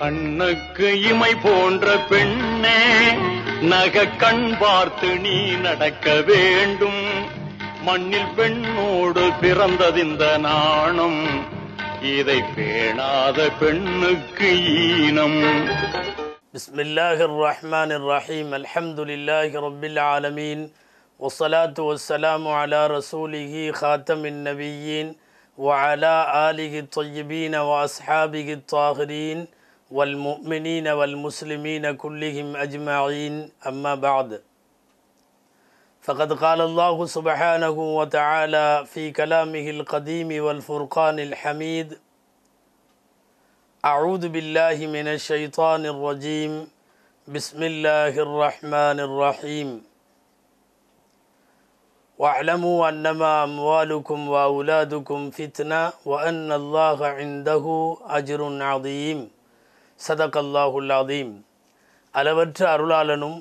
கண்ணுக்கு இமை போன்ற பெண்ணே நக கண் பார்த்து நீ நடக்க வேண்டும் மண்ணில் பெண்ணோடு பிறந்ததிந்த நாணம் இதை பேணாத பெண்ணுக்கு ஈனம் بسم الله الرحمن الرحيم الحمد لله رب العالمين والصلاة والسلام على رسوله خاتم النبيين وعلى آله الطيبين وأصحابه الطاهرين والمؤمنين والمسلمين كلهم أجمعين أما بعد فقد قال الله سبحانه وتعالى في كلامه القديم والفرقان الحميد أعوذ بالله من الشيطان الرجيم بسم الله الرحمن الرحيم واعلموا أنما أموالكم وأولادكم فتنة وأن الله عنده أجر عظيم சதகல்லாஹுல்லாதீம் அளவற்ற அருளாளனும்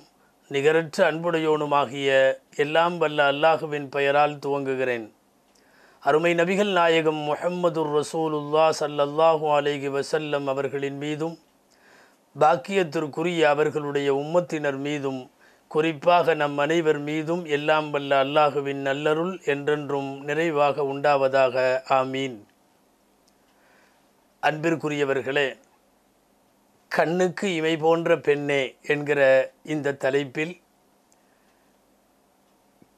நிகரற்ற அன்புடையோனுமாகிய எல்லாம் வல்ல அல்லாஹுவின் பெயரால் துவங்குகிறேன் அருமை நபிகள் நாயகம் முஹம்மதுர் ரசூலுல்லா சல்லல்லாஹூ அலேஹி வசல்லம் அவர்களின் மீதும் பாக்கியத்திற்குரிய அவர்களுடைய உம்மத்தினர் மீதும் குறிப்பாக நம் அனைவர் மீதும் எல்லாம் வல்ல அல்லாஹுவின் நல்லருள் என்றென்றும் நிறைவாக உண்டாவதாக ஆமீன் அன்பிற்குரியவர்களே கண்ணுக்கு இமை போன்ற பெண்ணே என்கிற இந்த தலைப்பில்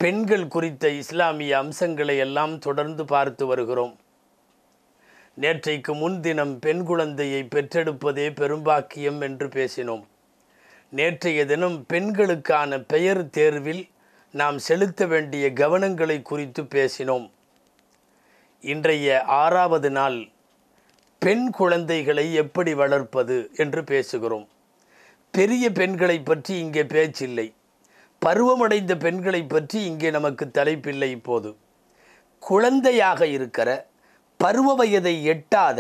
பெண்கள் குறித்த இஸ்லாமிய அம்சங்களை எல்லாம் தொடர்ந்து பார்த்து வருகிறோம் நேற்றைக்கு முன்தினம் பெண் குழந்தையை பெற்றெடுப்பதே பெரும்பாக்கியம் என்று பேசினோம் நேற்றைய தினம் பெண்களுக்கான பெயர் தேர்வில் நாம் செலுத்த வேண்டிய கவனங்களை குறித்து பேசினோம் இன்றைய ஆறாவது நாள் பெண் குழந்தைகளை எப்படி வளர்ப்பது என்று பேசுகிறோம் பெரிய பெண்களை பற்றி இங்கே பேச்சில்லை பருவமடைந்த பெண்களை பற்றி இங்கே நமக்கு தலைப்பில்லை இப்போது குழந்தையாக இருக்கிற பருவ வயதை எட்டாத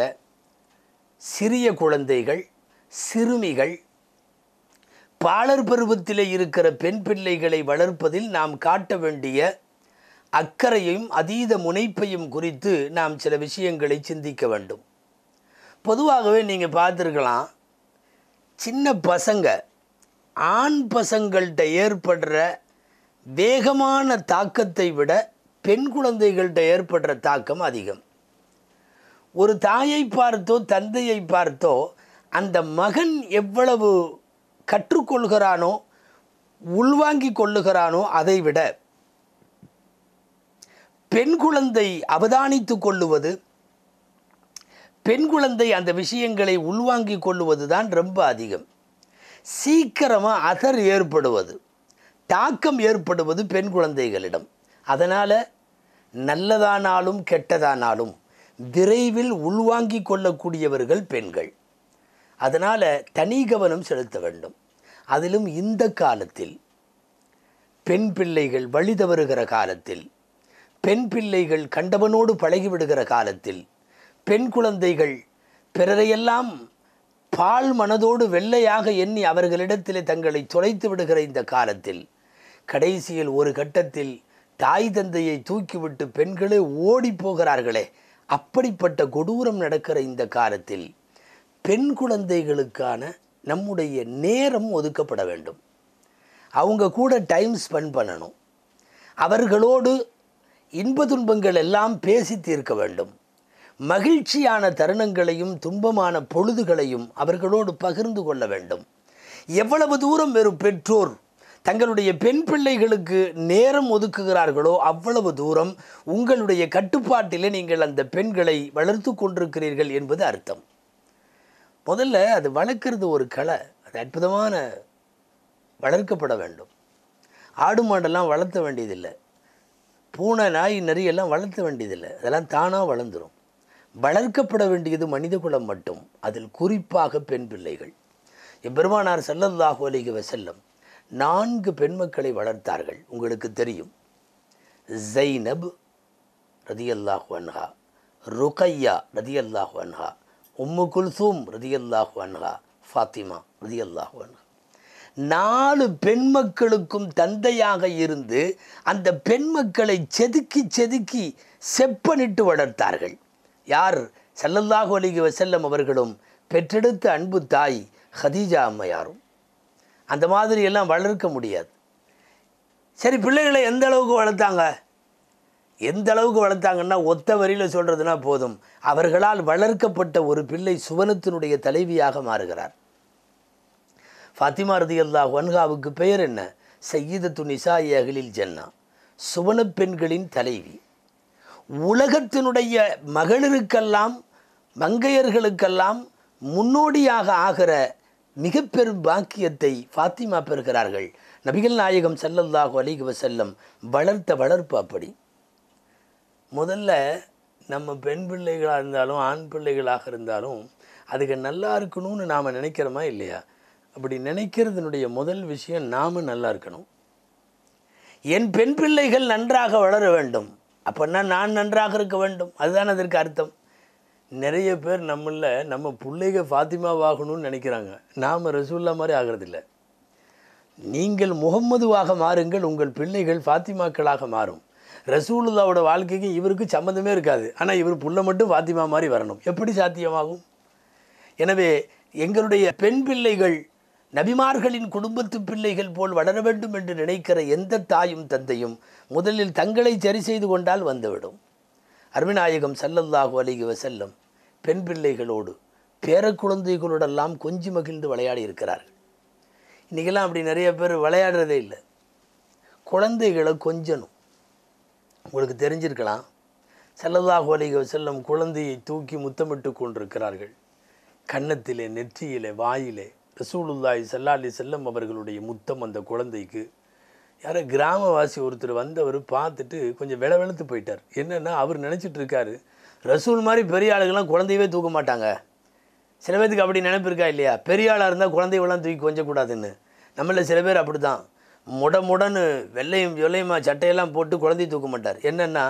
சிறிய குழந்தைகள் சிறுமிகள் பாலர் பருவத்திலே இருக்கிற பெண் பிள்ளைகளை வளர்ப்பதில் நாம் காட்ட வேண்டிய அக்கறையும் அதீத முனைப்பையும் குறித்து நாம் சில விஷயங்களை சிந்திக்க வேண்டும் பொதுவாகவே நீங்கள் பார்த்துருக்கலாம் சின்ன பசங்க ஆண் பசங்கள்கிட்ட ஏற்படுற வேகமான தாக்கத்தை விட பெண் குழந்தைகள்கிட்ட ஏற்படுற தாக்கம் அதிகம் ஒரு தாயை பார்த்தோ தந்தையை பார்த்தோ அந்த மகன் எவ்வளவு கற்றுக்கொள்கிறானோ உள்வாங்கிக் கொள்ளுகிறானோ அதை விட பெண் குழந்தை அவதானித்து கொள்ளுவது பெண் குழந்தை அந்த விஷயங்களை உள்வாங்கி கொள்ளுவது தான் ரொம்ப அதிகம் சீக்கிரமாக அதர் ஏற்படுவது தாக்கம் ஏற்படுவது பெண் குழந்தைகளிடம் அதனால் நல்லதானாலும் கெட்டதானாலும் விரைவில் உள்வாங்கி கொள்ளக்கூடியவர்கள் பெண்கள் அதனால் தனி கவனம் செலுத்த வேண்டும் அதிலும் இந்த காலத்தில் பெண் பிள்ளைகள் வழிதவருகிற காலத்தில் பெண் பிள்ளைகள் கண்டவனோடு பழகிவிடுகிற காலத்தில் பெண் குழந்தைகள் பிறரையெல்லாம் பால் மனதோடு வெள்ளையாக எண்ணி அவர்களிடத்திலே தங்களை தொலைத்து விடுகிற இந்த காலத்தில் கடைசியில் ஒரு கட்டத்தில் தாய் தந்தையை தூக்கிவிட்டு பெண்களே ஓடி போகிறார்களே அப்படிப்பட்ட கொடூரம் நடக்கிற இந்த காலத்தில் பெண் குழந்தைகளுக்கான நம்முடைய நேரம் ஒதுக்கப்பட வேண்டும் அவங்க கூட டைம் ஸ்பெண்ட் பண்ணணும் அவர்களோடு இன்ப துன்பங்கள் எல்லாம் பேசி தீர்க்க வேண்டும் மகிழ்ச்சியான தருணங்களையும் துன்பமான பொழுதுகளையும் அவர்களோடு பகிர்ந்து கொள்ள வேண்டும் எவ்வளவு தூரம் வெறும் பெற்றோர் தங்களுடைய பெண் பிள்ளைகளுக்கு நேரம் ஒதுக்குகிறார்களோ அவ்வளவு தூரம் உங்களுடைய கட்டுப்பாட்டிலே நீங்கள் அந்த பெண்களை வளர்த்து கொண்டிருக்கிறீர்கள் என்பது அர்த்தம் முதல்ல அது வளர்க்குறது ஒரு கலை அது அற்புதமான வளர்க்கப்பட வேண்டும் ஆடு மாடெல்லாம் வளர்த்த வேண்டியதில்லை பூனை நாய் நரியெல்லாம் வளர்த்த வேண்டியதில்லை அதெல்லாம் தானாக வளர்ந்துடும் வளர்க்கப்பட வேண்டியது மனித குலம் மட்டும் அதில் குறிப்பாக பெண் பிள்ளைகள் எப்பெருமானார் செல்லல்லாஹு அலிக வசல்லம் நான்கு பெண்மக்களை வளர்த்தார்கள் உங்களுக்கு தெரியும் ஜெய்னப் ரதி அன்ஹா ருகையா ரதி அன்ஹா உம்மு குல்சூம் ரதி அன்ஹா ஃபாத்திமா ரதி அன்ஹா நாலு பெண்மக்களுக்கும் தந்தையாக இருந்து அந்த பெண்மக்களை செதுக்கி செதுக்கி செப்பனிட்டு வளர்த்தார்கள் யார் சல்லல்லாஹு அலிகி வசல்லம் அவர்களும் பெற்றெடுத்த அன்பு தாய் ஹதீஜா அம்மையாரும் அந்த மாதிரி எல்லாம் வளர்க்க முடியாது சரி பிள்ளைகளை எந்த அளவுக்கு வளர்த்தாங்க எந்த அளவுக்கு வளர்த்தாங்கன்னா ஒத்த வரியில் சொல்கிறதுனா போதும் அவர்களால் வளர்க்கப்பட்ட ஒரு பிள்ளை சுவனத்தினுடைய தலைவியாக மாறுகிறார் ஃபாத்திமா ரதி ஒன்ஹாவுக்கு பெயர் என்ன சையீதத்து நிசாயகளில் ஜன்னா சுவன பெண்களின் தலைவி உலகத்தினுடைய மகளிருக்கெல்லாம் மங்கையர்களுக்கெல்லாம் முன்னோடியாக ஆகிற மிக பெரும் பாக்கியத்தை ஃபாத்திமா பெறுகிறார்கள் நபிகள் நாயகம் செல்லல்லாக அலிக செல்லம் வளர்த்த வளர்ப்பு அப்படி முதல்ல நம்ம பெண் பிள்ளைகளாக இருந்தாலும் ஆண் பிள்ளைகளாக இருந்தாலும் அதுக்கு நல்லா இருக்கணும்னு நாம் நினைக்கிறோமா இல்லையா அப்படி நினைக்கிறதுனுடைய முதல் விஷயம் நாம் நல்லா இருக்கணும் என் பெண் பிள்ளைகள் நன்றாக வளர வேண்டும் அப்போன்னா நான் நன்றாக இருக்க வேண்டும் அதுதான் அதற்கு அர்த்தம் நிறைய பேர் நம்மள நம்ம பிள்ளைகள் ஃபாத்திமாவாகணும்னு நினைக்கிறாங்க நாம் ரசூல்லா மாதிரி ஆகிறதில்ல நீங்கள் முகம்மதுவாக மாறுங்கள் உங்கள் பிள்ளைகள் ஃபாத்திமாக்களாக மாறும் ரசூலுல்லாவோட வாழ்க்கைக்கு இவருக்கு சம்மந்தமே இருக்காது ஆனால் இவர் புள்ள மட்டும் ஃபாத்திமா மாதிரி வரணும் எப்படி சாத்தியமாகும் எனவே எங்களுடைய பெண் பிள்ளைகள் நபிமார்களின் குடும்பத்து பிள்ளைகள் போல் வளர வேண்டும் என்று நினைக்கிற எந்த தாயும் தந்தையும் முதலில் தங்களை சரி செய்து கொண்டால் வந்துவிடும் அருமிநாயகம் சல்லல்லாஹு அலிகி வசல்லம் பெண் பிள்ளைகளோடு பேரக்குழந்தைகளோடெல்லாம் கொஞ்சி மகிழ்ந்து விளையாடி இருக்கிறார்கள் இன்றைக்கெல்லாம் அப்படி நிறைய பேர் விளையாடுறதே இல்லை குழந்தைகளை கொஞ்சணும் உங்களுக்கு தெரிஞ்சிருக்கலாம் செல்லதாக அலிக செல்லம் குழந்தையை தூக்கி முத்தமிட்டு கொண்டிருக்கிறார்கள் கன்னத்திலே நெற்றியிலே வாயிலே ரசூலுல்லாய் சல்லா அலி செல்லம் அவர்களுடைய முத்தம் அந்த குழந்தைக்கு யாரோ கிராமவாசி ஒருத்தர் வந்தவர் பார்த்துட்டு கொஞ்சம் விளை வெளுத்து போயிட்டார் என்னென்னா அவர் நினச்சிட்டு இருக்காரு ரசூல் மாதிரி பெரிய ஆளுகள்லாம் குழந்தையவே தூக்க மாட்டாங்க சில பேருக்கு அப்படி நினைப்பிருக்கா இல்லையா பெரிய ஆளாக இருந்தால் குழந்தைகள்லாம் தூக்கி கொஞ்சக்கூடாதுன்னு நம்மள சில பேர் அப்படி தான் முட முடன்னு வெள்ளையும் வெள்ளையுமா சட்டையெல்லாம் போட்டு குழந்தைய தூக்க மாட்டார் என்னென்னா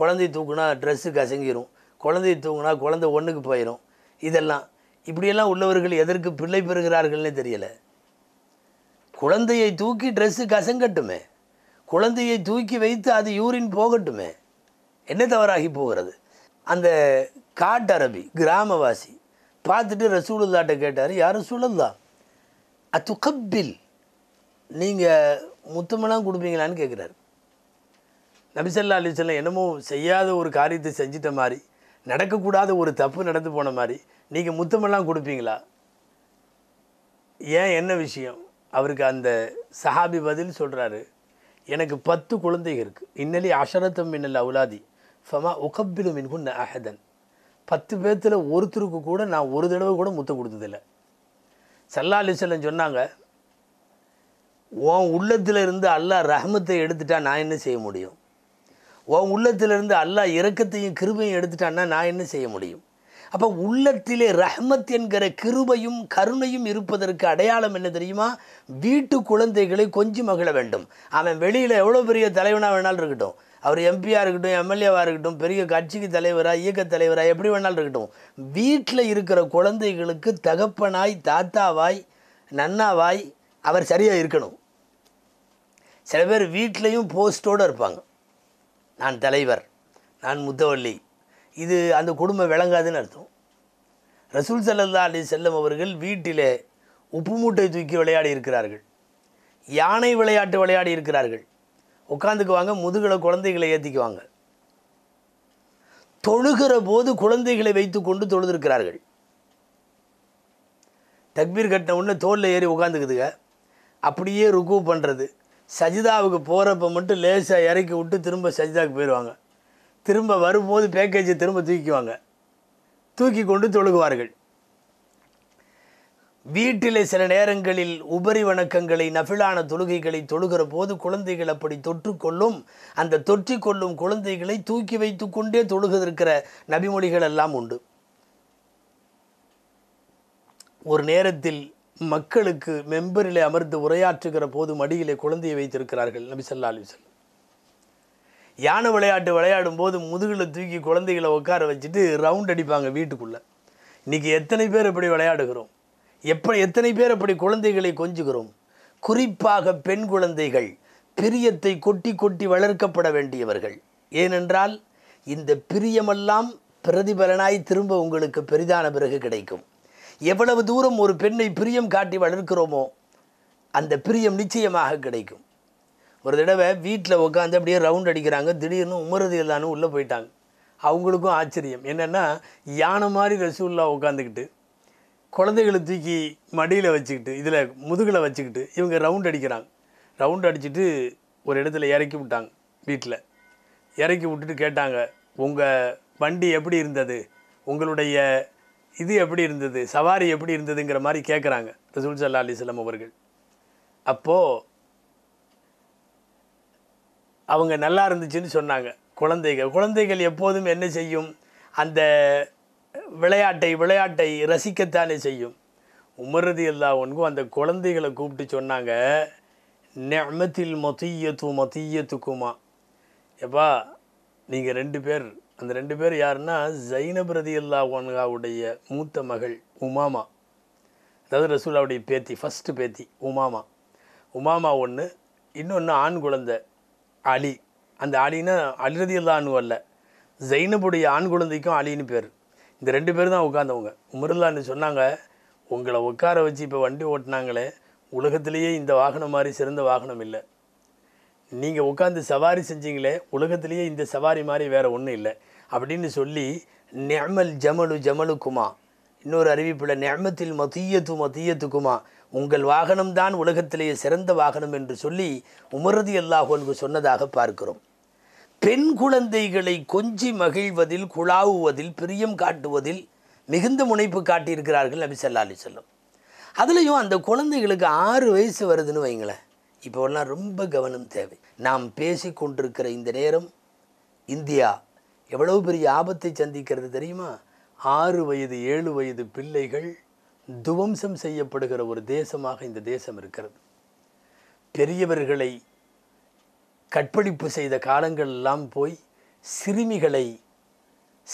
குழந்தை தூக்குனா ட்ரெஸ்ஸு கசங்கிரும் குழந்தை தூக்குனா குழந்தை ஒன்றுக்கு போயிடும் இதெல்லாம் இப்படியெல்லாம் உள்ளவர்கள் எதற்கு பிள்ளை பெறுகிறார்கள்னே தெரியலை குழந்தையை தூக்கி ட்ரெஸ்ஸு கசங்கட்டுமே குழந்தையை தூக்கி வைத்து அது யூரின் போகட்டுமே என்ன தவறாகி போகிறது அந்த காட்டரபி கிராமவாசி பார்த்துட்டு ரசூலுல்லாட்ட கேட்டார் யார் ரசூலுல்லா அத்துக்கப்பில் நீங்கள் முத்தமெல்லாம் கொடுப்பீங்களான்னு கேட்குறாரு நபிசல்லா அலிசல்லாம் என்னமோ செய்யாத ஒரு காரியத்தை செஞ்சிட்ட மாதிரி நடக்கக்கூடாத ஒரு தப்பு நடந்து போன மாதிரி நீங்கள் முத்தமெல்லாம் கொடுப்பீங்களா ஏன் என்ன விஷயம் அவருக்கு அந்த சஹாபி பதில் சொல்கிறாரு எனக்கு பத்து குழந்தைகள் இருக்குது இன்னலி அஷரத்தம் மின்னல் அவுலாதி ஃபமா உகப்பிலும் மின்குன் அஹதன் பத்து பேர்த்தில் ஒருத்தருக்கு கூட நான் ஒரு தடவை கூட முத்தம் கொடுத்ததில்லை சல்லா செல்லம் சொன்னாங்க உன் உள்ளத்தில் இருந்து அல்லாஹ் ரஹமத்தை எடுத்துட்டா நான் என்ன செய்ய முடியும் உன் உள்ளத்திலிருந்து அல்லாஹ் இறக்கத்தையும் கிருபையும் எடுத்துட்டான்னா நான் என்ன செய்ய முடியும் அப்போ உள்ளத்திலே ரஹ்மத் என்கிற கிருபையும் கருணையும் இருப்பதற்கு அடையாளம் என்ன தெரியுமா வீட்டு குழந்தைகளை கொஞ்சம் மகிழ வேண்டும் அவன் வெளியில் எவ்வளோ பெரிய தலைவனாக வேணாலும் இருக்கட்டும் அவர் எம்பியாக இருக்கட்டும் எம்எல்ஏவாக இருக்கட்டும் பெரிய கட்சிக்கு தலைவராக இயக்க தலைவராக எப்படி வேணாலும் இருக்கட்டும் வீட்டில் இருக்கிற குழந்தைகளுக்கு தகப்பனாய் தாத்தாவாய் நன்னாவாய் அவர் சரியாக இருக்கணும் சில பேர் வீட்லேயும் போஸ்டோடு இருப்பாங்க நான் தலைவர் நான் முத்தவள்ளி இது அந்த குடும்பம் விளங்காதுன்னு அர்த்தம் ரசூல் சல்லல்லா அலி செல்லம் அவர்கள் வீட்டிலே உப்பு மூட்டை தூக்கி விளையாடி இருக்கிறார்கள் யானை விளையாட்டு விளையாடி இருக்கிறார்கள் உட்காந்துக்குவாங்க முதுகலை குழந்தைகளை ஏற்றிக்குவாங்க தொழுகிற போது குழந்தைகளை வைத்து கொண்டு தொழுதிருக்கிறார்கள் தக்பீர் கட்டின உடனே தோலில் ஏறி உட்காந்துக்குதுங்க அப்படியே ருக்கு பண்ணுறது சஜிதாவுக்கு போகிறப்ப மட்டும் லேசாக இறக்கி விட்டு திரும்ப சஜிதாவுக்கு போயிடுவாங்க திரும்ப வரும்போது பேக்கேஜை திரும்ப தூக்கிக்குவாங்க தூக்கி கொண்டு தொழுகுவார்கள் வீட்டில் சில நேரங்களில் உபரி வணக்கங்களை நஃபிலான தொழுகைகளை தொழுகிற போது குழந்தைகள் அப்படி தொற்றுக்கொள்ளும் அந்த தொற்றிக்கொள்ளும் குழந்தைகளை தூக்கி வைத்து கொண்டே தொழுகிற நபிமொழிகள் எல்லாம் உண்டு ஒரு நேரத்தில் மக்களுக்கு மெம்பரிலே அமர்ந்து உரையாற்றுகிற போது மடியிலே குழந்தையை வைத்திருக்கிறார்கள் நபி சல்லா அலிசல்லாம் யானை விளையாட்டு விளையாடும் போது முதுகில் தூக்கி குழந்தைகளை உட்கார வச்சுட்டு ரவுண்ட் அடிப்பாங்க வீட்டுக்குள்ளே இன்றைக்கி எத்தனை பேர் இப்படி விளையாடுகிறோம் எப்படி எத்தனை பேர் அப்படி குழந்தைகளை கொஞ்சுகிறோம் குறிப்பாக பெண் குழந்தைகள் பிரியத்தை கொட்டி கொட்டி வளர்க்கப்பட வேண்டியவர்கள் ஏனென்றால் இந்த பிரியமெல்லாம் பிரதிபலனாய் திரும்ப உங்களுக்கு பெரிதான பிறகு கிடைக்கும் எவ்வளவு தூரம் ஒரு பெண்ணை பிரியம் காட்டி வளர்க்கிறோமோ அந்த பிரியம் நிச்சயமாக கிடைக்கும் ஒரு தடவை வீட்டில் உட்காந்து அப்படியே ரவுண்ட் அடிக்கிறாங்க திடீர்னு உமரது இல்லான்னு உள்ளே போயிட்டாங்க அவங்களுக்கும் ஆச்சரியம் என்னென்னா யானை மாதிரி ரசூல்லா உட்காந்துக்கிட்டு குழந்தைகளை தூக்கி மடியில் வச்சுக்கிட்டு இதில் முதுகில் வச்சுக்கிட்டு இவங்க ரவுண்ட் அடிக்கிறாங்க ரவுண்ட் அடிச்சுட்டு ஒரு இடத்துல இறக்கி விட்டாங்க வீட்டில் இறக்கி விட்டுட்டு கேட்டாங்க உங்கள் வண்டி எப்படி இருந்தது உங்களுடைய இது எப்படி இருந்தது சவாரி எப்படி இருந்ததுங்கிற மாதிரி கேட்குறாங்க ரசூல் சல்லா அலிஸ்லாம் அவர்கள் அப்போது அவங்க நல்லா இருந்துச்சுன்னு சொன்னாங்க குழந்தைகள் குழந்தைகள் எப்போதும் என்ன செய்யும் அந்த விளையாட்டை விளையாட்டை ரசிக்கத்தானே செய்யும் உமரதி எல்லா ஒன்றும் அந்த குழந்தைகளை கூப்பிட்டு சொன்னாங்க நெமத்தில் மொத்தியத்து மொத்தியத்துக்குமா எப்பா நீங்கள் ரெண்டு பேர் அந்த ரெண்டு பேர் யாருன்னா ஜைனபிரதி அல்லா ஒன்காவுடைய மூத்த மகள் உமாமா அதாவது ரசூலாவுடைய பேத்தி ஃபஸ்ட்டு பேத்தி உமாமா உமாமா ஒன்று இன்னொன்று ஆண் குழந்தை அலி அந்த அலின்னா அலிரதி அல்லான்னு அல்ல ஜைனபுடைய ஆண் குழந்தைக்கும் அலின்னு பேர் இந்த ரெண்டு பேர் தான் உட்காந்தவங்க உமருல்லான்னு சொன்னாங்க உங்களை உட்கார வச்சு இப்போ வண்டி ஓட்டினாங்களே உலகத்திலேயே இந்த வாகனம் மாதிரி சிறந்த வாகனம் இல்லை நீங்கள் உட்காந்து சவாரி செஞ்சீங்களே உலகத்திலேயே இந்த சவாரி மாதிரி வேறு ஒன்றும் இல்லை அப்படின்னு சொல்லி நெமல் ஜமலு ஜமலுக்குமா இன்னொரு அறிவிப்பில் நெமத்தில் மத்தியத்து மத்தியத்துக்குமா உங்கள் வாகனம்தான் உலகத்திலேயே சிறந்த வாகனம் என்று சொல்லி உமரதி அல்லாஹோல்கு சொன்னதாக பார்க்கிறோம் பெண் குழந்தைகளை கொஞ்சி மகிழ்வதில் குழாவுவதில் பிரியம் காட்டுவதில் மிகுந்த முனைப்பு காட்டியிருக்கிறார்கள் நபி சல்லா அலி சொல்லம் அதுலேயும் அந்த குழந்தைகளுக்கு ஆறு வயசு வருதுன்னு வைங்களேன் இப்போல்லாம் ரொம்ப கவனம் தேவை நாம் பேசி கொண்டிருக்கிற இந்த நேரம் இந்தியா எவ்வளவு பெரிய ஆபத்தை சந்திக்கிறது தெரியுமா ஆறு வயது ஏழு வயது பிள்ளைகள் துவம்சம் செய்யப்படுகிற ஒரு தேசமாக இந்த தேசம் இருக்கிறது பெரியவர்களை கற்பழிப்பு செய்த காலங்கள் எல்லாம் போய் சிறுமிகளை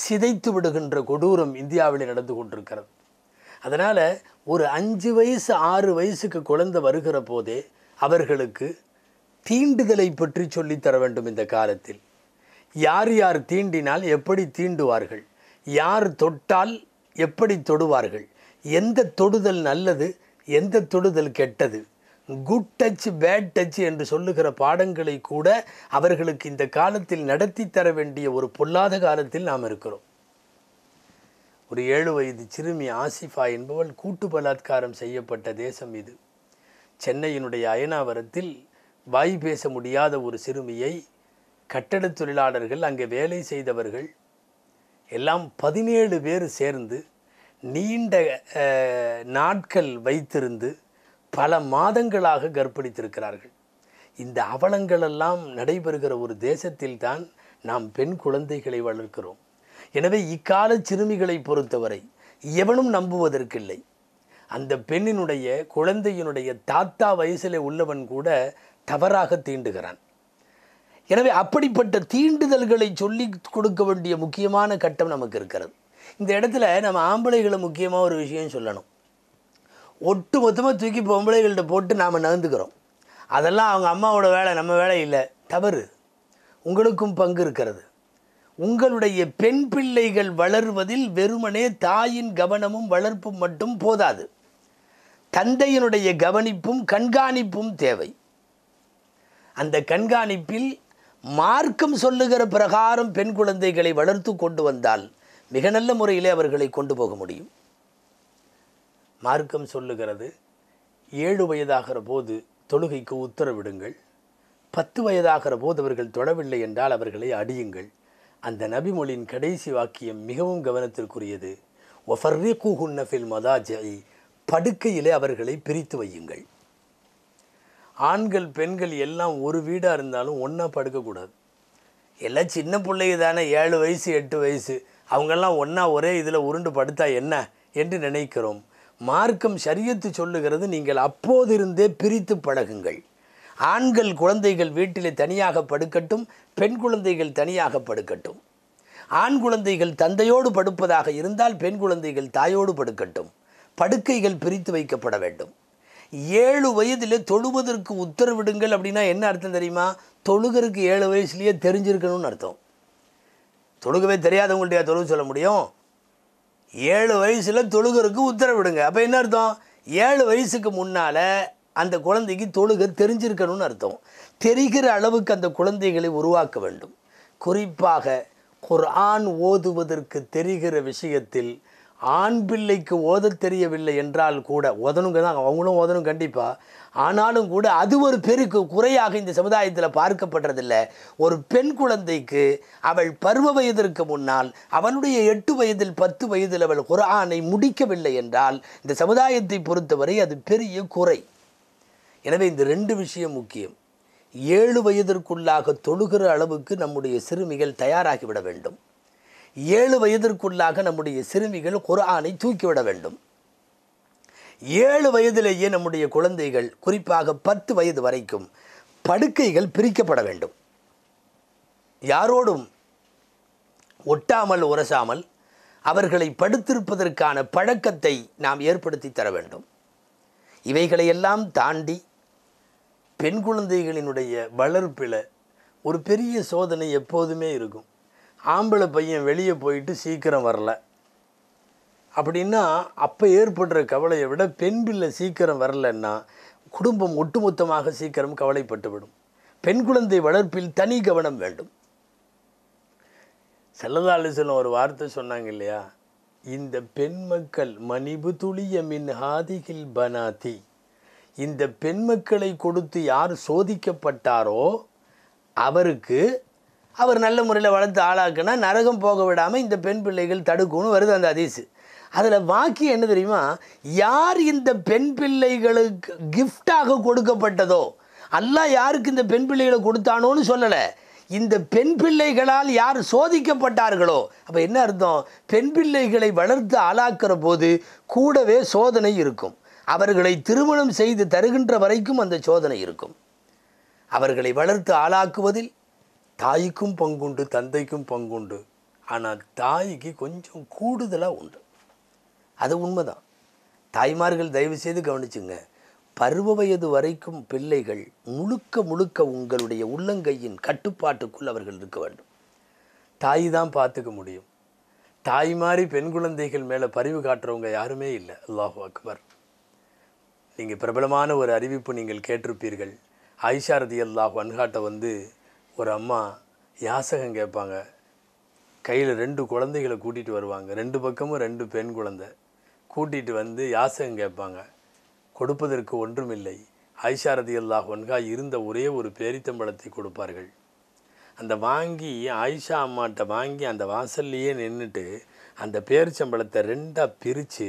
சிதைத்து விடுகின்ற கொடூரம் இந்தியாவில் நடந்து கொண்டிருக்கிறது அதனால் ஒரு அஞ்சு வயசு ஆறு வயசுக்கு குழந்தை வருகிற போதே அவர்களுக்கு தீண்டுதலை பற்றி சொல்லித்தர வேண்டும் இந்த காலத்தில் யார் யார் தீண்டினால் எப்படி தீண்டுவார்கள் யார் தொட்டால் எப்படி தொடுவார்கள் எந்த தொடுதல் நல்லது எந்த தொடுதல் கெட்டது குட் டச் பேட் டச் என்று சொல்லுகிற பாடங்களை கூட அவர்களுக்கு இந்த காலத்தில் நடத்தி தர வேண்டிய ஒரு பொல்லாத காலத்தில் நாம் இருக்கிறோம் ஒரு ஏழு வயது சிறுமி ஆசிஃபா என்பவள் கூட்டு பலாத்காரம் செய்யப்பட்ட தேசம் இது சென்னையினுடைய அயனாவரத்தில் வாய் பேச முடியாத ஒரு சிறுமியை கட்டடத் தொழிலாளர்கள் அங்கே வேலை செய்தவர்கள் எல்லாம் பதினேழு பேர் சேர்ந்து நீண்ட நாட்கள் வைத்திருந்து பல மாதங்களாக கர்ப்பணித்திருக்கிறார்கள் இந்த அவலங்களெல்லாம் நடைபெறுகிற ஒரு தேசத்தில்தான் நாம் பெண் குழந்தைகளை வளர்க்கிறோம் எனவே இக்கால சிறுமிகளை பொறுத்தவரை எவனும் நம்புவதற்கில்லை அந்த பெண்ணினுடைய குழந்தையினுடைய தாத்தா வயசில் உள்ளவன் கூட தவறாக தீண்டுகிறான் எனவே அப்படிப்பட்ட தீண்டுதல்களை சொல்லி கொடுக்க வேண்டிய முக்கியமான கட்டம் நமக்கு இருக்கிறது இந்த இடத்துல நம்ம ஆம்பளைகளை முக்கியமாக ஒரு விஷயம் சொல்லணும் ஒட்டு மொத்தமாக தூக்கி பொம்பளைகள்கிட்ட போட்டு நாம் நகர்ந்துக்கிறோம் அதெல்லாம் அவங்க அம்மாவோட வேலை நம்ம வேலை இல்லை தவறு உங்களுக்கும் பங்கு இருக்கிறது உங்களுடைய பெண் பிள்ளைகள் வளர்வதில் வெறுமனே தாயின் கவனமும் வளர்ப்பும் மட்டும் போதாது தந்தையினுடைய கவனிப்பும் கண்காணிப்பும் தேவை அந்த கண்காணிப்பில் மார்க்கம் சொல்லுகிற பிரகாரம் பெண் குழந்தைகளை வளர்த்து கொண்டு வந்தால் மிக நல்ல முறையிலே அவர்களை கொண்டு போக முடியும் மார்க்கம் சொல்லுகிறது ஏழு வயதாகிற போது தொழுகைக்கு உத்தரவிடுங்கள் பத்து வயதாகிற போது அவர்கள் தொடவில்லை என்றால் அவர்களை அடியுங்கள் அந்த நபிமொழியின் கடைசி வாக்கியம் மிகவும் கவனத்திற்குரியது ஒஃபர்ரி கூகுன்னஃபில் மதாஜை படுக்கையிலே அவர்களை பிரித்து வையுங்கள் ஆண்கள் பெண்கள் எல்லாம் ஒரு வீடாக இருந்தாலும் ஒன்றா படுக்கக்கூடாது எல்லாம் சின்ன பிள்ளைக்கு தானே ஏழு வயசு எட்டு வயசு அவங்கெல்லாம் ஒன்றா ஒரே இதில் உருண்டு படுத்தா என்ன என்று நினைக்கிறோம் மார்க்கம் சரியத்து சொல்லுகிறது நீங்கள் அப்போதிருந்தே பிரித்து பழகுங்கள் ஆண்கள் குழந்தைகள் வீட்டிலே தனியாக படுக்கட்டும் பெண் குழந்தைகள் தனியாக படுக்கட்டும் ஆண் குழந்தைகள் தந்தையோடு படுப்பதாக இருந்தால் பெண் குழந்தைகள் தாயோடு படுக்கட்டும் படுக்கைகள் பிரித்து வைக்கப்பட வேண்டும் ஏழு வயதில் தொழுவதற்கு உத்தரவிடுங்கள் அப்படின்னா என்ன அர்த்தம் தெரியுமா தொழுகிறதுக்கு ஏழு வயசுலேயே தெரிஞ்சிருக்கணும்னு அர்த்தம் தொழுகவே தெரியாதவங்கள்ட்டையா தொழுகு சொல்ல முடியும் ஏழு வயசில் தொழுகருக்கு உத்தரவிடுங்க அப்போ என்ன அர்த்தம் ஏழு வயசுக்கு முன்னால் அந்த குழந்தைக்கு தொழுக தெரிஞ்சிருக்கணும்னு அர்த்தம் தெரிகிற அளவுக்கு அந்த குழந்தைகளை உருவாக்க வேண்டும் குறிப்பாக குர்ஆன் ஓதுவதற்கு தெரிகிற விஷயத்தில் ஆண் பிள்ளைக்கு ஓத தெரியவில்லை என்றால் கூட ஓதனுங்க தான் அவங்களும் ஓதனும் கண்டிப்பாக ஆனாலும் கூட அது ஒரு பெருக்கு குறையாக இந்த சமுதாயத்தில் பார்க்கப்படுறதில்லை ஒரு பெண் குழந்தைக்கு அவள் பருவ வயதிற்கு முன்னால் அவனுடைய எட்டு வயதில் பத்து வயதில் அவள் குரானை முடிக்கவில்லை என்றால் இந்த சமுதாயத்தை பொறுத்தவரை அது பெரிய குறை எனவே இந்த ரெண்டு விஷயம் முக்கியம் ஏழு வயதிற்குள்ளாக தொழுகிற அளவுக்கு நம்முடைய சிறுமிகள் தயாராகிவிட வேண்டும் ஏழு வயதிற்குள்ளாக நம்முடைய சிறுமிகள் குரானை தூக்கிவிட வேண்டும் ஏழு வயதிலேயே நம்முடைய குழந்தைகள் குறிப்பாக பத்து வயது வரைக்கும் படுக்கைகள் பிரிக்கப்பட வேண்டும் யாரோடும் ஒட்டாமல் உரசாமல் அவர்களை படுத்திருப்பதற்கான பழக்கத்தை நாம் ஏற்படுத்தி தர வேண்டும் இவைகளையெல்லாம் தாண்டி பெண் குழந்தைகளினுடைய வளர்ப்பில் ஒரு பெரிய சோதனை எப்போதுமே இருக்கும் ஆம்பளை பையன் வெளியே போயிட்டு சீக்கிரம் வரல அப்படின்னா அப்போ ஏற்படுற கவலையை விட பெண் பிள்ளை சீக்கிரம் வரலன்னா குடும்பம் ஒட்டுமொத்தமாக சீக்கிரம் கவலைப்பட்டுவிடும் பெண் குழந்தை வளர்ப்பில் தனி கவனம் வேண்டும் செல்லதாலிசன் ஒரு வார்த்தை சொன்னாங்க இல்லையா இந்த பெண் மக்கள் மணிபு துளிய மின் ஹாதிகில் பனாதி இந்த பெண் மக்களை கொடுத்து யார் சோதிக்கப்பட்டாரோ அவருக்கு அவர் நல்ல முறையில் வளர்த்து ஆளாக்குனா நரகம் போக விடாமல் இந்த பெண் பிள்ளைகள் தடுக்கும்னு வருது அந்த அதிசு அதில் வாக்கி என்ன தெரியுமா யார் இந்த பெண் பிள்ளைகளுக்கு கிஃப்டாக கொடுக்கப்பட்டதோ அல்லா யாருக்கு இந்த பெண் பிள்ளைகளை கொடுத்தானோன்னு சொல்லலை இந்த பெண் பிள்ளைகளால் யார் சோதிக்கப்பட்டார்களோ அப்போ என்ன அர்த்தம் பெண் பிள்ளைகளை வளர்த்து ஆளாக்குற போது கூடவே சோதனை இருக்கும் அவர்களை திருமணம் செய்து தருகின்ற வரைக்கும் அந்த சோதனை இருக்கும் அவர்களை வளர்த்து ஆளாக்குவதில் தாய்க்கும் பங்குண்டு தந்தைக்கும் பங்குண்டு ஆனால் தாய்க்கு கொஞ்சம் கூடுதலாக உண்டு அது உண்மைதான் தாய்மார்கள் தயவு செய்து கவனிச்சுங்க பருவ வயது வரைக்கும் பிள்ளைகள் முழுக்க முழுக்க உங்களுடைய உள்ளங்கையின் கட்டுப்பாட்டுக்குள் அவர்கள் இருக்க வேண்டும் தாய் தான் பார்த்துக்க முடியும் தாய் மாதிரி பெண் குழந்தைகள் மேலே பரிவு காட்டுறவங்க யாருமே இல்லை அல்லாஹு அக்பர் நீங்கள் பிரபலமான ஒரு அறிவிப்பு நீங்கள் கேட்டிருப்பீர்கள் ஆயிஷா ரதி அல்லாஹ் வன்காட்டை வந்து ஒரு அம்மா யாசகம் கேட்பாங்க கையில் ரெண்டு குழந்தைகளை கூட்டிகிட்டு வருவாங்க ரெண்டு பக்கமும் ரெண்டு பெண் குழந்தை கூட்டிகிட்டு வந்து யாசகம் கேட்பாங்க கொடுப்பதற்கு ஒன்றுமில்லை ஐஷாரதி அல்லாஹ் ஒன்கா இருந்த ஒரே ஒரு பேரித்தம்பழத்தை கொடுப்பார்கள் அந்த வாங்கி ஆயிஷா அம்மாட்ட வாங்கி அந்த வாசல்லையே நின்றுட்டு அந்த பேரிச்சம்பழத்தை ரெண்டாக பிரித்து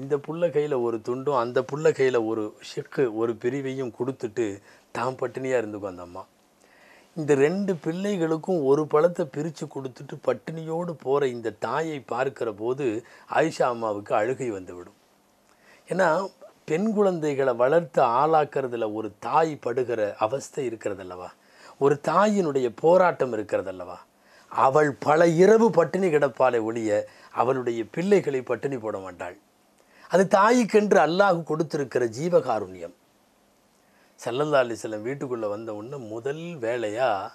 இந்த புள்ள கையில் ஒரு துண்டும் அந்த புள்ள கையில் ஒரு ஷிக்கு ஒரு பிரிவையும் கொடுத்துட்டு தான் பட்டினியாக இருந்துக்கும் அந்த அம்மா இந்த ரெண்டு பிள்ளைகளுக்கும் ஒரு பழத்தை பிரித்து கொடுத்துட்டு பட்டினியோடு போகிற இந்த தாயை பார்க்கிற போது ஆயிஷா அம்மாவுக்கு அழுகை வந்துவிடும் ஏன்னா பெண் குழந்தைகளை வளர்த்து ஆளாக்குறதுல ஒரு தாய் படுகிற அவஸ்தை இருக்கிறதல்லவா ஒரு தாயினுடைய போராட்டம் இருக்கிறதல்லவா அவள் பல இரவு பட்டினி கிடப்பாலை ஒழிய அவளுடைய பிள்ளைகளை பட்டினி போட மாட்டாள் அது தாய்க்கென்று அல்லாஹ் கொடுத்திருக்கிற ஜீவகாருண்யம் செல்லல்லா செல்லம் வீட்டுக்குள்ளே வந்த உடனே முதல் வேலையாக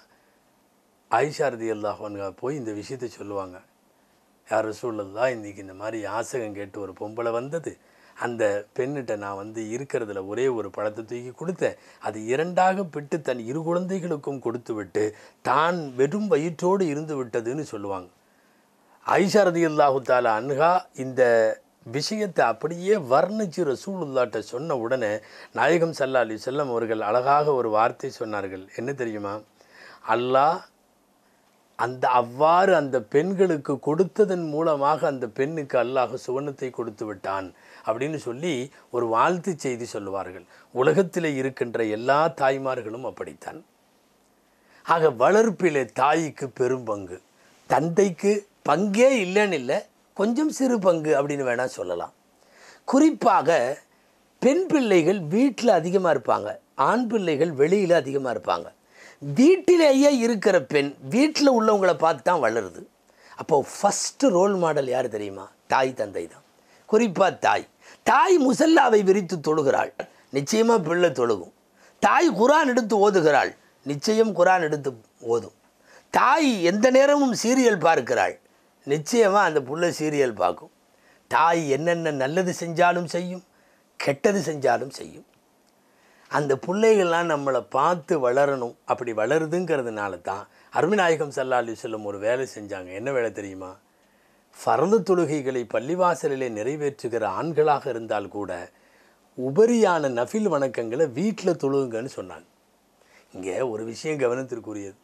ஆயிஷாரதி அல்லாஹான்கா போய் இந்த விஷயத்த சொல்லுவாங்க யார் சூழல்லா இன்றைக்கி இந்த மாதிரி யாசகம் கேட்டு ஒரு பொம்பளை வந்தது அந்த பெண்ணிட்ட நான் வந்து இருக்கிறதுல ஒரே ஒரு பழத்தை தூக்கி கொடுத்தேன் அது இரண்டாக பிட்டு தன் இரு குழந்தைகளுக்கும் கொடுத்து விட்டு தான் வெறும் வயிற்றோடு இருந்து விட்டதுன்னு சொல்லுவாங்க ஐஷாரதி அல்லாஹு தாலா அன்ஹா இந்த விஷயத்தை அப்படியே வர்ணிச்சு ரசூலுல்லாட்ட சொன்ன உடனே நாயகம் சல்லா அலி செல்லம் அவர்கள் அழகாக ஒரு வார்த்தை சொன்னார்கள் என்ன தெரியுமா அல்லாஹ் அந்த அவ்வாறு அந்த பெண்களுக்கு கொடுத்ததன் மூலமாக அந்த பெண்ணுக்கு அல்லாஹ் சுவனத்தை கொடுத்து விட்டான் அப்படின்னு சொல்லி ஒரு வாழ்த்து செய்தி சொல்லுவார்கள் உலகத்தில் இருக்கின்ற எல்லா தாய்மார்களும் அப்படித்தான் ஆக வளர்ப்பிலே தாய்க்கு பெரும் பங்கு தந்தைக்கு பங்கே இல்லைன்னு இல்லை கொஞ்சம் சிறு பங்கு அப்படின்னு வேணால் சொல்லலாம் குறிப்பாக பெண் பிள்ளைகள் வீட்டில் அதிகமாக இருப்பாங்க ஆண் பிள்ளைகள் வெளியில் அதிகமாக இருப்பாங்க வீட்டிலேயே இருக்கிற பெண் வீட்டில் உள்ளவங்களை பார்த்து தான் வளருது அப்போது ஃபஸ்ட்டு ரோல் மாடல் யார் தெரியுமா தாய் தந்தை தான் குறிப்பாக தாய் தாய் முசல்லாவை விரித்து தொழுகிறாள் நிச்சயமாக பிள்ளை தொழுகும் தாய் குரான் எடுத்து ஓதுகிறாள் நிச்சயம் குரான் எடுத்து ஓதும் தாய் எந்த நேரமும் சீரியல் பார்க்கிறாள் நிச்சயமாக அந்த புள்ள சீரியல் பார்க்கும் தாய் என்னென்ன நல்லது செஞ்சாலும் செய்யும் கெட்டது செஞ்சாலும் செய்யும் அந்த பிள்ளைகள்லாம் நம்மளை பார்த்து வளரணும் அப்படி வளருதுங்கிறதுனால தான் அருமிநாயகம் சல்லாலி செல்லும் சொல்லும் ஒரு வேலை செஞ்சாங்க என்ன வேலை தெரியுமா பரந்து தொழுகைகளை பள்ளிவாசலிலே நிறைவேற்றுகிற ஆண்களாக இருந்தால் கூட உபரியான நஃபில் வணக்கங்களை வீட்டில் தொழுகுங்கன்னு சொன்னாங்க இங்கே ஒரு விஷயம் கவனத்திற்குரியது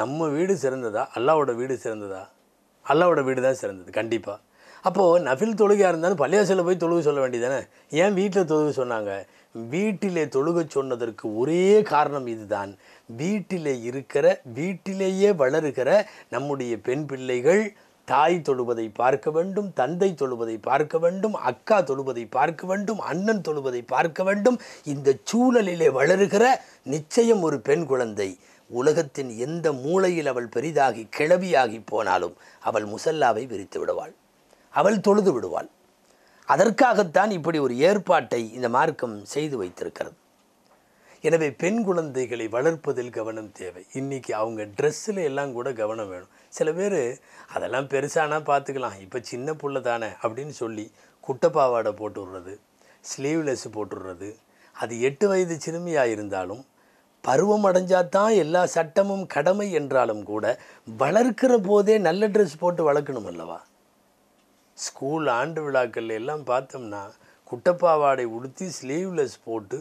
நம்ம வீடு சிறந்ததா அல்லாவோட வீடு சிறந்ததா அல்லாவோட வீடு தான் சிறந்தது கண்டிப்பாக அப்போது நஃபில் தொழுகையாக இருந்தாலும் பள்ளியாசலில் போய் தொழுகை சொல்ல வேண்டியதானே ஏன் வீட்டில் தொழுகை சொன்னாங்க வீட்டிலே தொழுக சொன்னதற்கு ஒரே காரணம் இதுதான் வீட்டிலே இருக்கிற வீட்டிலேயே வளருகிற நம்முடைய பெண் பிள்ளைகள் தாய் தொழுவதை பார்க்க வேண்டும் தந்தை தொழுவதை பார்க்க வேண்டும் அக்கா தொழுவதை பார்க்க வேண்டும் அண்ணன் தொழுவதை பார்க்க வேண்டும் இந்த சூழலிலே வளருகிற நிச்சயம் ஒரு பெண் குழந்தை உலகத்தின் எந்த மூளையில் அவள் பெரிதாகி கிளவியாகி போனாலும் அவள் முசல்லாவை விரித்து விடுவாள் அவள் தொழுது விடுவாள் அதற்காகத்தான் இப்படி ஒரு ஏற்பாட்டை இந்த மார்க்கம் செய்து வைத்திருக்கிறது எனவே பெண் குழந்தைகளை வளர்ப்பதில் கவனம் தேவை இன்றைக்கி அவங்க ட்ரெஸ்ஸில் எல்லாம் கூட கவனம் வேணும் சில பேர் அதெல்லாம் பெருசானா பார்த்துக்கலாம் இப்போ சின்ன புள்ள தானே அப்படின்னு சொல்லி குட்டை பாவாடை போட்டு ஸ்லீவ்லெஸ் போட்டுடுறது அது எட்டு வயது சிறுமியாக இருந்தாலும் பருவம் அடைஞ்சாதான் எல்லா சட்டமும் கடமை என்றாலும் கூட வளர்க்கிற போதே நல்ல ட்ரெஸ் போட்டு வளர்க்கணும் அல்லவா ஸ்கூல் ஆண்டு விழாக்கள் எல்லாம் பார்த்தோம்னா குட்டப்பாவாடை உடுத்தி ஸ்லீவ்லெஸ் போட்டு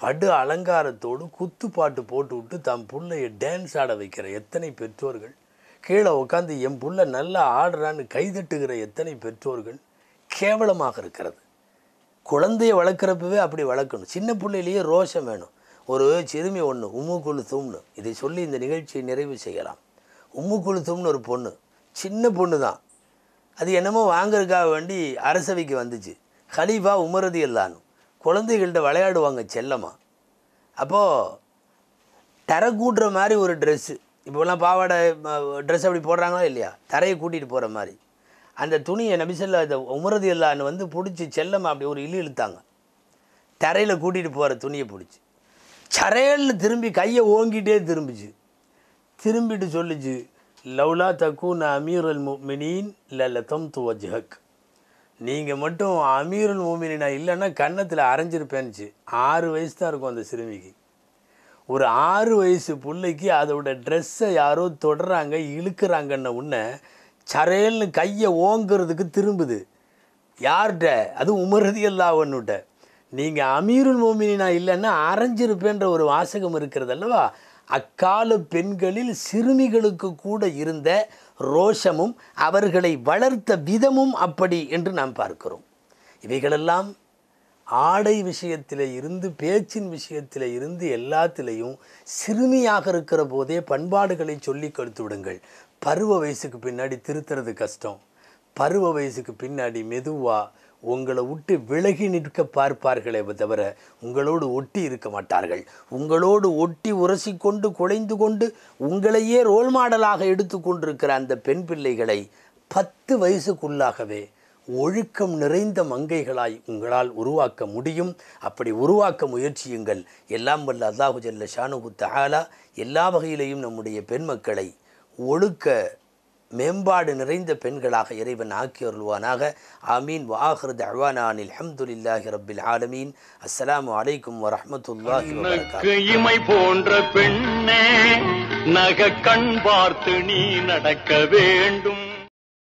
படு அலங்காரத்தோடு குத்து பாட்டு போட்டு விட்டு தம் புள்ளைய டான்ஸ் ஆட வைக்கிற எத்தனை பெற்றோர்கள் கீழே உட்காந்து என் புள்ள நல்லா ஆடுறான்னு கைதட்டுகிற எத்தனை பெற்றோர்கள் கேவலமாக இருக்கிறது குழந்தைய வளர்க்குறப்பவே அப்படி வளர்க்கணும் சின்ன பிள்ளையிலேயே ரோஷம் வேணும் ஒரு சிறுமி ஒன்று உம்மு குழுத்தும்னு இதை சொல்லி இந்த நிகழ்ச்சியை நிறைவு செய்யலாம் உம்மு குழுத்தும்னு ஒரு பொண்ணு சின்ன பொண்ணு தான் அது என்னமோ வாங்கறதுக்காக வேண்டி அரசவைக்கு வந்துச்சு ஹலீஃபா உமரது எல்லான்னு குழந்தைகள்கிட்ட விளையாடுவாங்க செல்லம்மா அப்போது தர கூட்டுற மாதிரி ஒரு ட்ரெஸ்ஸு இப்போலாம் பாவாடை ட்ரெஸ் அப்படி போடுறாங்களோ இல்லையா தரையை கூட்டிகிட்டு போகிற மாதிரி அந்த துணியை நபிசல்ல அந்த உமரது இல்லான்னு வந்து பிடிச்சி செல்லம்மா அப்படி ஒரு இழு இழுத்தாங்க தரையில் கூட்டிகிட்டு போகிற துணியை பிடிச்சி சரையல்னு திரும்பி கையை ஓங்கிட்டே திரும்பிச்சு திரும்பிட்டு சொல்லிச்சு லவ்லா அமீர் அமீரல் மோமினின் லலத்தம் துவஜக் நீங்கள் மட்டும் அமீரல் நான் இல்லைன்னா கன்னத்தில் அரைஞ்சிருப்பேன்ச்சு ஆறு வயசு தான் இருக்கும் அந்த சிறுமிக்கு ஒரு ஆறு வயசு பிள்ளைக்கு அதோட ட்ரெஸ்ஸை யாரோ தொடுறாங்க இழுக்கிறாங்கன்ன உன்னை சரையல்னு கையை ஓங்கிறதுக்கு திரும்புது யார்கிட்ட அதுவும் உமரதியல்லா ஒன்றுட்ட நீங்கள் அமீருல் மோமினா நான் இல்லைன்னா அரைஞ்சிருப்பேன்ற ஒரு வாசகம் இருக்கிறது அல்லவா அக்கால பெண்களில் சிறுமிகளுக்கு கூட இருந்த ரோஷமும் அவர்களை வளர்த்த விதமும் அப்படி என்று நாம் பார்க்கிறோம் இவைகளெல்லாம் ஆடை விஷயத்தில் இருந்து பேச்சின் விஷயத்தில் இருந்து எல்லாத்திலையும் சிறுமியாக இருக்கிற போதே பண்பாடுகளை சொல்லி கொடுத்து விடுங்கள் பருவ வயசுக்கு பின்னாடி திருத்துறது கஷ்டம் பருவ வயசுக்கு பின்னாடி மெதுவாக உங்களை விட்டு விலகி நிற்க பார்ப்பார்களே தவிர உங்களோடு ஒட்டி இருக்க மாட்டார்கள் உங்களோடு ஒட்டி உரசி கொண்டு குலைந்து கொண்டு உங்களையே ரோல் மாடலாக எடுத்துக்கொண்டிருக்கிற அந்த பெண் பிள்ளைகளை பத்து வயசுக்குள்ளாகவே ஒழுக்கம் நிறைந்த மங்கைகளாய் உங்களால் உருவாக்க முடியும் அப்படி உருவாக்க முயற்சியுங்கள் எல்லாம் வல்ல அல்லாஹு ஜல்ல ஷானுகு தஹாலா எல்லா வகையிலையும் நம்முடைய பெண் மக்களை ஒழுக்க மேம்பாடு நிறைந்த பெண்களாக இறைவன் ஆக்கி வருவானாக ஆமீன் வாஹர் தஹ்வானானில் அஹமதுல்லாஹி ரபில் ஆலமீன் அஸ்லாம் வலைக்கும் வரமத்துல்லாஹி இமை போன்ற பெண்ணே நக கண் பார்த்து நீ நடக்க வேண்டும்